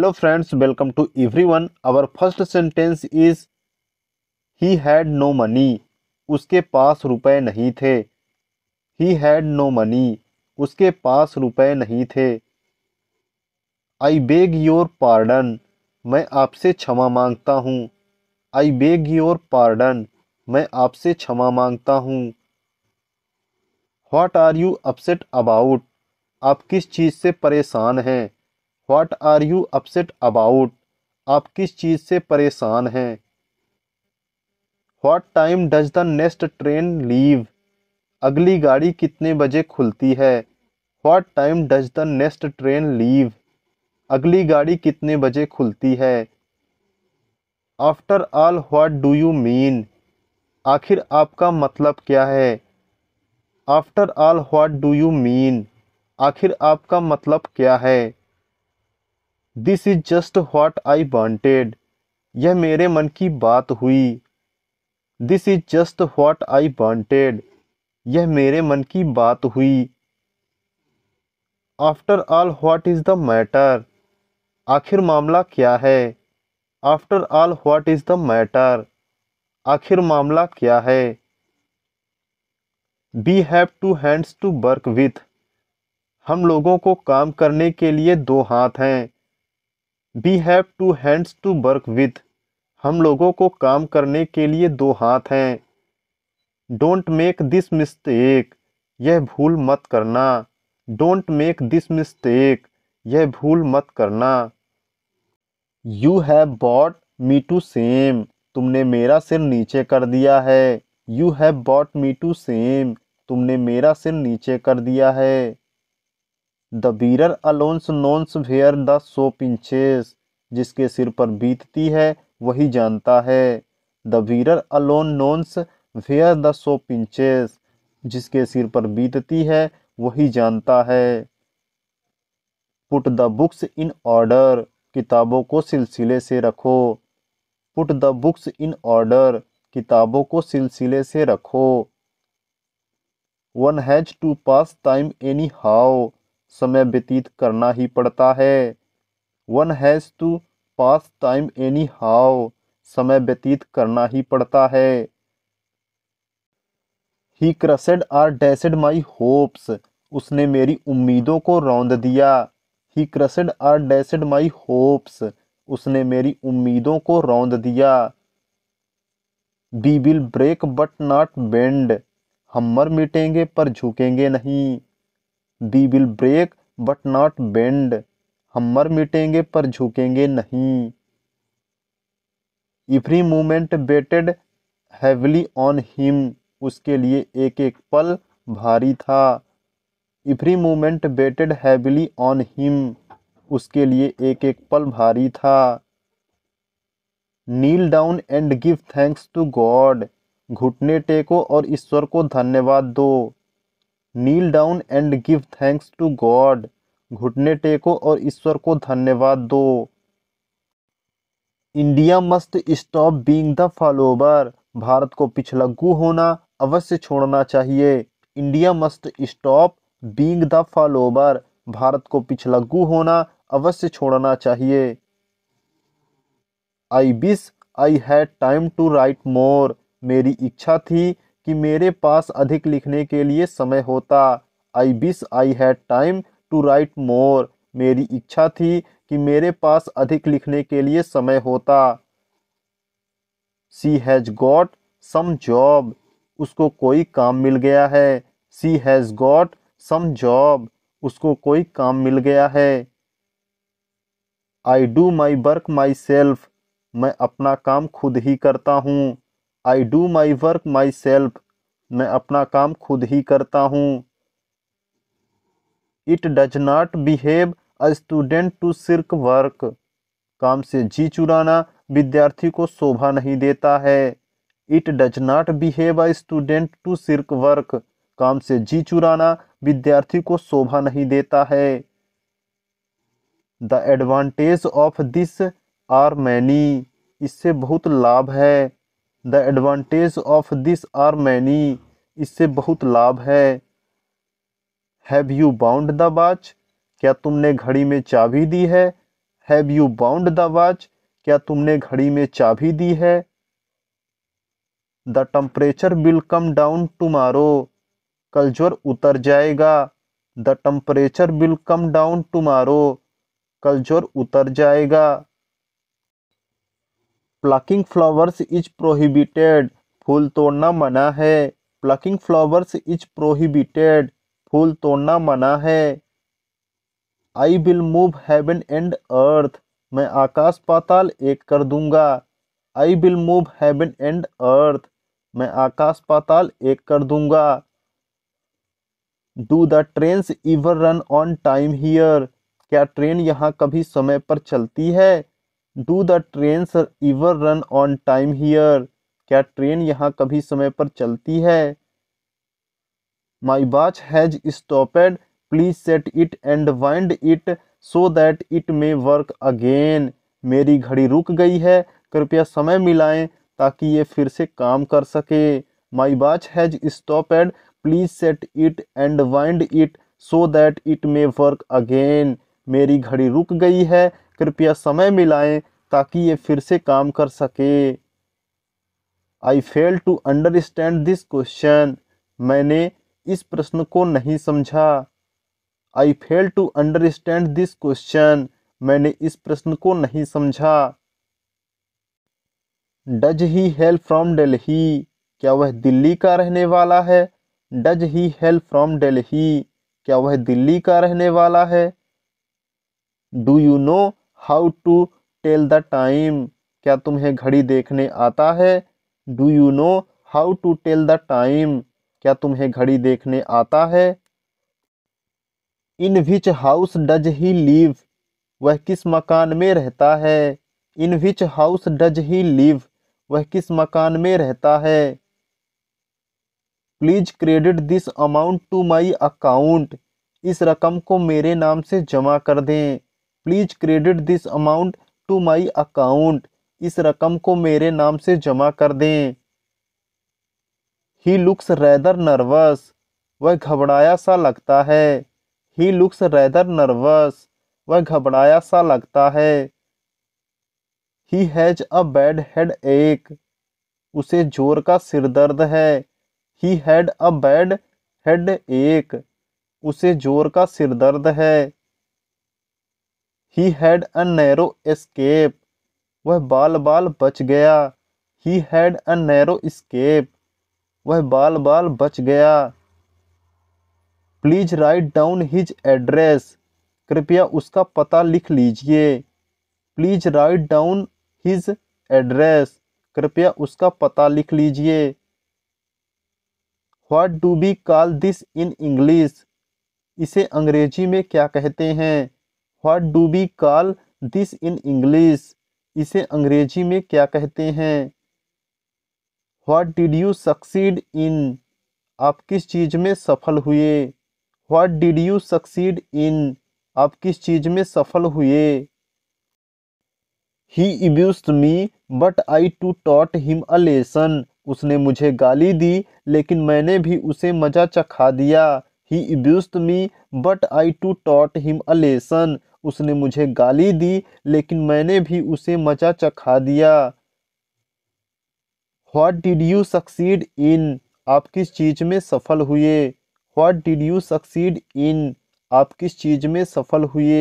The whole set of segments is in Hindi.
friends welcome to every one our first sentence is he had no money उसके पास रुपए नहीं थे ही हैड नो मनी उसके पास रुपए नहीं थे आई बेग योर पार्डन मैं आपसे क्षमा मांगता हूँ आई बेग योर पार्डन मैं आपसे क्षमा मांगता हूँ what are you upset about आप किस चीज़ से परेशान हैं what are you upset about आप किस चीज़ से परेशान हैं what time does the next train leave अगली गाड़ी कितने बजे खुलती है what time does the next train leave अगली गाड़ी कितने बजे खुलती है after all what do you mean आखिर आपका मतलब क्या है after all what do you mean आखिर आपका मतलब क्या है this is just what I wanted यह मेरे मन की बात हुई this is just what I wanted यह मेरे मन की बात हुई after all what is the matter आखिर मामला क्या है after all what is the matter आखिर मामला क्या है we have two hands to work with हम लोगों को काम करने के लिए दो हाथ हैं we have two hands to work with हम लोगों को काम करने के लिए दो हाथ हैं डोंट मेक दिस मिस्टेक यह भूल मत करना डोंट मेक दिस मिस्टेक यह भूल मत करना you have bought me to shame तुमने मेरा सिर नीचे कर दिया है you have bought me to shame तुमने मेरा सिर नीचे कर दिया है the wearer alone knows where the shoe pinches जिसके सिर पर बीतती है वही जानता है the wearer alone knows where the shoe pinches जिसके सिर पर बीतती है वही जानता है put the books in order किताबों को सिलसिले से रखो put the books in order किताबों को सिलसिले से रखो one has to pass time anyhow समय व्यतीत करना ही पड़ता है one has to pass time anyhow समय व्यतीत करना ही पड़ता है ही क्रसेड आर डैसेड माई होप्स उसने मेरी उम्मीदों को रौंद दिया ही क्रसेड आर डैसेड माई होप्स उसने मेरी उम्मीदों को रौंद दिया we will break but not bend हम मर मिटेंगे पर झुकेंगे नहीं the will break but not bend हम मर मिटेंगे पर झुकेंगे नहीं every moment weighted heavily on him उसके लिए एक एक पल भारी था every moment weighted heavily on him उसके लिए एक एक पल भारी था kneel down and give thanks to God घुटने टेको और ईश्वर को धन्यवाद दो kneel down and give thanks to God घुटने टेको और ईश्वर को धन्यवाद दो India must stop being the follower Bharat को पिछलग्गू होना अवश्य छोड़ना चाहिए India must stop being the follower Bharat को पिछलग्गू होना अवश्य छोड़ना चाहिए I wish I had time to write more मेरी इच्छा थी कि मेरे पास अधिक लिखने के लिए समय होता I wish I had time to write more मेरी इच्छा थी कि मेरे पास अधिक लिखने के लिए समय होता she has got some job उसको कोई काम मिल गया है she has got some job उसको कोई काम मिल गया है I do my work myself मैं अपना काम खुद ही करता हूँ I do my work myself मैं अपना काम खुद ही करता हूँ it does not behave a student to shirk work काम से जी चुराना विद्यार्थी को शोभा नहीं देता है it does not behave a student to shirk work काम से जी चुराना विद्यार्थी को शोभा नहीं देता है the advantage of this are many इससे बहुत लाभ है the advantage of this are many इससे बहुत लाभ है have you bound the watch क्या तुमने घड़ी में चाबी दी है have you bound the watch क्या तुमने घड़ी में चाबी दी है the temperature will come down tomorrow कल ज्वर उतर जाएगा the temperature will come down tomorrow कल ज्वर उतर जाएगा प्लकिंग फ्लावर्स इज प्रोहिबिटेड फूल तोड़ना मना है प्लकिंग फ्लावर्स इज प्रोहिबिटेड फूल तोड़ना मना है I will move heaven and earth मैं आकाश पाताल एक कर दूंगा I will move heaven and earth मैं आकाश पाताल एक कर दूंगा do the trains ever run on time here क्या ट्रेन यहाँ कभी समय पर चलती है do the trains ever run on time here क्या ट्रेन यहाँ कभी समय पर चलती है my watch has stopped please set it and wind it so that it may work again मेरी घड़ी रुक गई है कृपया समय मिलाएं ताकि ये फिर से काम कर सके my watch has stopped please set it and wind it so that it may work again मेरी घड़ी रुक गई है कृपया समय मिलाएं ताकि ये फिर से काम कर सके I fail to understand this question मैंने इस प्रश्न को नहीं समझा I fail to understand this question मैंने इस प्रश्न को नहीं समझा does he help from Delhi क्या वह दिल्ली का रहने वाला है does he help from Delhi क्या वह दिल्ली का रहने वाला है do you know how to tell the time क्या तुम्हें घड़ी देखने आता है do you know how to tell the time क्या तुम्हें घड़ी देखने आता है in which house does he live वह किस मकान में रहता है in which house does he live वह किस मकान में रहता है please credit this amount to my account इस रकम को मेरे नाम से जमा कर दें please credit this amount to my account इस रकम को मेरे नाम से जमा कर दें ही लुक्स रैदर नर्वस वह घबराया सा लगता है ही लुक्स रैदर नर्वस वह घबराया सा लगता है he has a bad headache उसे जोर का सिर दर्द है he had a bad headache उसे जोर का सिर दर्द है he had a narrow escape वह बाल बाल बच गया he had a narrow escape वह बाल बाल बच गया please write down his address कृपया उसका पता लिख लीजिए please write down his address कृपया उसका पता लिख लीजिए what do we call this in English इसे अंग्रेजी में क्या कहते हैं what do we call this in English इसे अंग्रेजी में क्या कहते हैं what did you succeed in आप किस चीज़ में सफल हुए what did you succeed in आप किस चीज़ में सफल हुए he abused me but I too taught him a lesson उसने मुझे गाली दी लेकिन मैंने भी उसे मज़ा चखा दिया he abused me but I too taught him a lesson उसने मुझे गाली दी लेकिन मैंने भी उसे मजा चखा दिया what did you succeed in आप किस चीज़ में सफल हुए what did you succeed in आप किस चीज़ में सफल हुए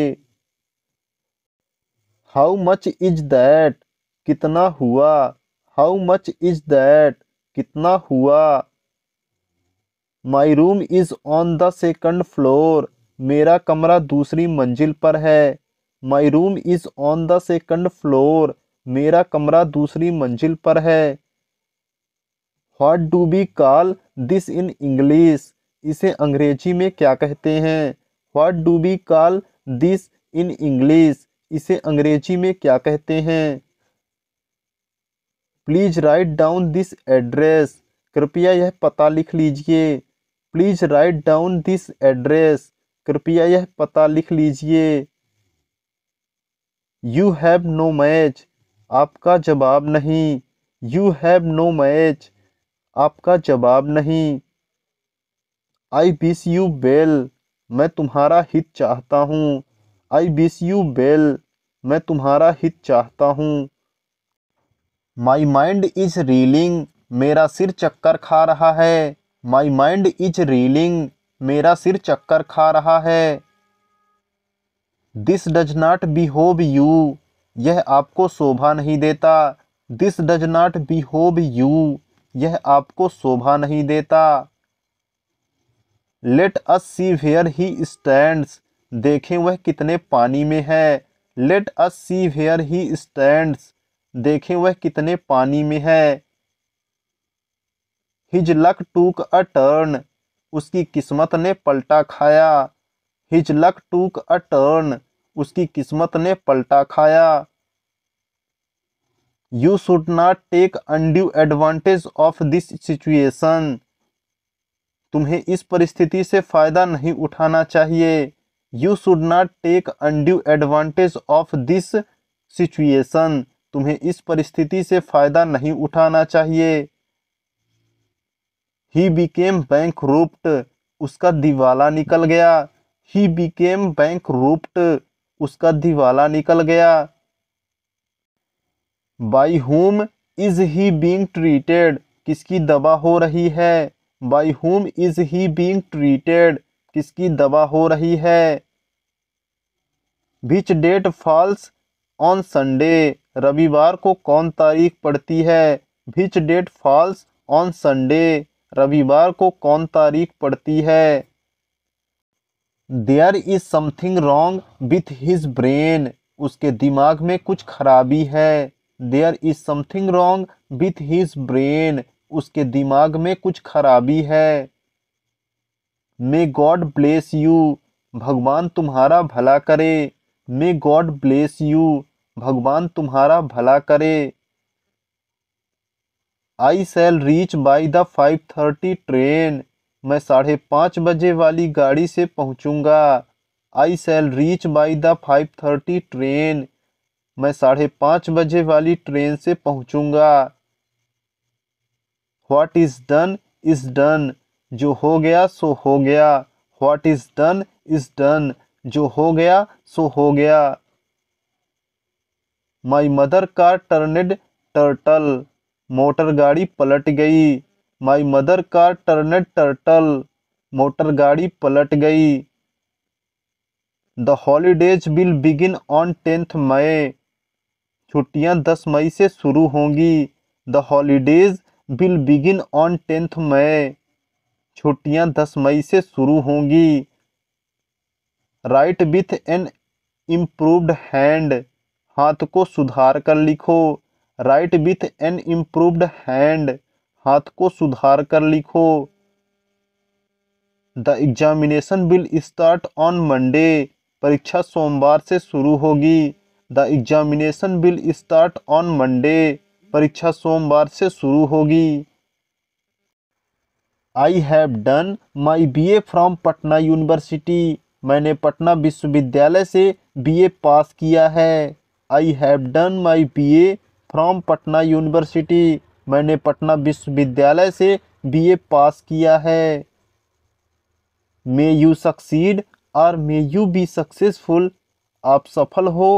हाउ मच इज दैट कितना हुआ हाउ मच इज दैट कितना हुआ my room is on the second floor मेरा कमरा दूसरी मंजिल पर है my room is on the second floor मेरा कमरा दूसरी मंजिल पर है what do we call this in English इसे अंग्रेजी में क्या कहते हैं what do we call this in English इसे अंग्रेजी में क्या कहते हैं please write down this address कृपया यह पता लिख लीजिए please write down this address कृपया यह पता लिख लीजिए यू हैव नो मैच आपका जवाब नहीं यू हैव नो मैच आपका जवाब नहीं आई विश यू बेल मैं तुम्हारा हित चाहता हूँ आई विश यू बेल मैं तुम्हारा हित चाहता हूँ माई माइंड इज रीलिंग मेरा सिर चक्कर खा रहा है माई माइंड इज रीलिंग मेरा सिर चक्कर खा रहा है this does not behove you यह आपको शोभा नहीं देता this does not behove you यह आपको शोभा नहीं देता let us see where he stands देखें वह कितने पानी में है let us see where he stands देखें वह कितने पानी में है हिज लक टूक अ टर्न उसकी किस्मत ने पलटा खाया हिज लक टूक अ टर्न उसकी किस्मत ने पलटा खाया you should not take undue advantage of this situation तुम्हें इस परिस्थिति से फ़ायदा नहीं उठाना चाहिए you should not take undue advantage of this situation तुम्हें इस परिस्थिति से फ़ायदा नहीं उठाना चाहिए ही बिकेम बैंक रूप्ट उसका दिवाला निकल गया ही बिकेम बैंक रूप्ट उसका दिवाला निकल गया by whom is he being treated किसकी दवा हो रही है by whom is he being treated किसकी दवा हो रही है which date falls on Sunday रविवार को कौन तारीख पड़ती है which date falls on Sunday रविवार को कौन तारीख पड़ती है there is something wrong with his brain उसके दिमाग में कुछ खराबी है there is something wrong with his brain उसके दिमाग में कुछ खराबी है मे गॉड ब्लेस यू भगवान तुम्हारा भला करे मे गॉड ब्लेस यू भगवान तुम्हारा भला करे I shall reach by the five thirty train मैं साढ़े पाँच बजे वाली गाड़ी से पहुँचूँगा I shall reach by the five thirty train मैं साढ़े पाँच बजे वाली ट्रेन से पहुँचूँगा what is done is done जो हो गया सो हो गया what is done is done जो हो गया सो हो गया my motor car turned turtle motor गाड़ी पलट गई माई मदर का टर्न टर्टल मोटर गाड़ी पलट गई the holidays will begin on tenth May छुट्टियां दस मई से शुरू होंगी the holidays will begin on tenth May छुट्टियां दस मई से शुरू होंगी write with an improved hand हाथ को सुधार कर लिखो write with an improved hand हाथ को सुधार कर लिखो the examination will start on Monday परीक्षा सोमवार से शुरू होगी the examination will start on Monday परीक्षा सोमवार से शुरू होगी I have done my B A from Patna university मैंने पटना विश्वविद्यालय से बी ए पास किया है I have done my B A from Patna university मैंने पटना विश्वविद्यालय से बीए पास किया है मे यू सक्सीड और मे यू बी सक्सेसफुल आप सफल हो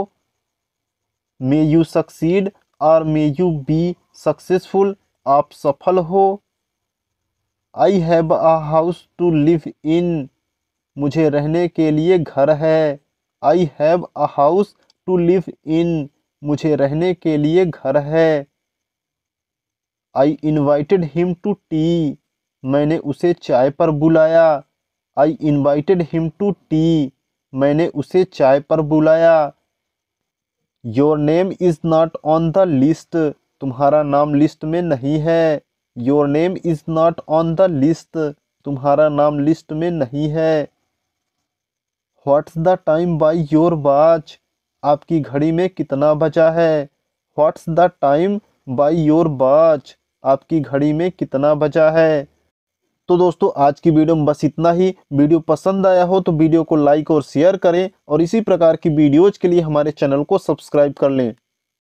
मे यू सक्सीड और मे यू बी सक्सेसफुल आप सफल हो I have a house to live in मुझे रहने के लिए घर है I have a house to live in मुझे रहने के लिए घर है I invited him to tea मैंने उसे चाय पर बुलाया I invited him to tea मैंने उसे चाय पर बुलाया your name is not on the list तुम्हारा नाम लिस्ट में नहीं है your name is not on the list तुम्हारा नाम लिस्ट में नहीं है what's the time by your watch आपकी घड़ी में कितना बचा है what's the time by your watch आपकी घड़ी में कितना बचा है तो दोस्तों आज की वीडियो में बस इतना ही वीडियो पसंद आया हो तो वीडियो को लाइक और शेयर करें और इसी प्रकार की वीडियोज़ के लिए हमारे चैनल को सब्सक्राइब कर लें